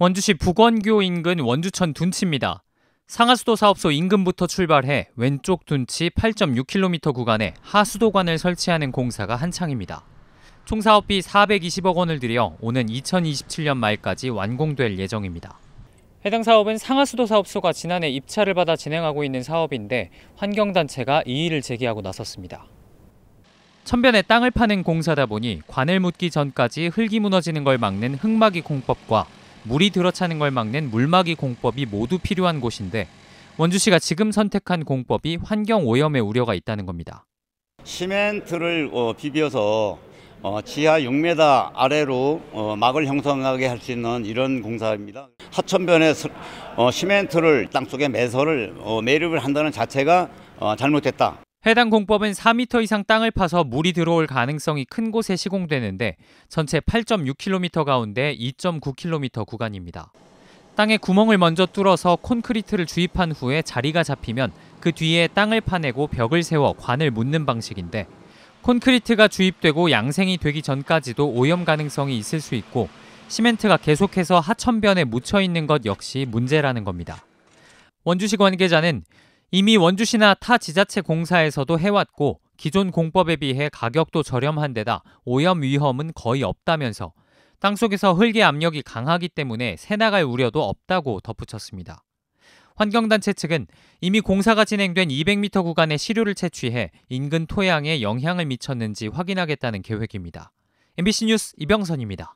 원주시 북원교 인근 원주천 둔치입니다. 상하수도 사업소 인근부터 출발해 왼쪽 둔치 8.6km 구간에 하수도관을 설치하는 공사가 한창입니다. 총 사업비 420억 원을 들여 오는 2027년 말까지 완공될 예정입니다. 해당 사업은 상하수도 사업소가 지난해 입찰을 받아 진행하고 있는 사업인데 환경단체가 이의를 제기하고 나섰습니다. 천변에 땅을 파는 공사다 보니 관을 묻기 전까지 흙이 무너지는 걸 막는 흙막이 공법과 물이 들어차는 걸 막는 물막이 공법이 모두 필요한 곳인데 원주시가 지금 선택한 공법이 환경 오염의 우려가 있다는 겁니다. 시멘트를 어, 비벼서 어, 지하 6m 아래로 어, 막을 형성하게 할 수 있는 이런 공사입니다. 하천변에 어, 시멘트를 땅속에 매설을 어, 매립을 한다는 자체가 어, 잘못됐다. 해당 공법은 4m 이상 땅을 파서 물이 들어올 가능성이 큰 곳에 시공되는데 전체 8.6km 가운데 2.9km 구간입니다. 땅에 구멍을 먼저 뚫어서 콘크리트를 주입한 후에 자리가 잡히면 그 뒤에 땅을 파내고 벽을 세워 관을 묻는 방식인데 콘크리트가 주입되고 양생이 되기 전까지도 오염 가능성이 있을 수 있고 시멘트가 계속해서 하천변에 묻혀 있는 것 역시 문제라는 겁니다. 원주시 관계자는 이미 원주시나 타 지자체 공사에서도 해왔고 기존 공법에 비해 가격도 저렴한 데다 오염 위험은 거의 없다면서 땅속에서 흙의 압력이 강하기 때문에 새나갈 우려도 없다고 덧붙였습니다. 환경단체 측은 이미 공사가 진행된 200m 구간의 시료를 채취해 인근 토양에 영향을 미쳤는지 확인하겠다는 계획입니다. MBC 뉴스 이병선입니다.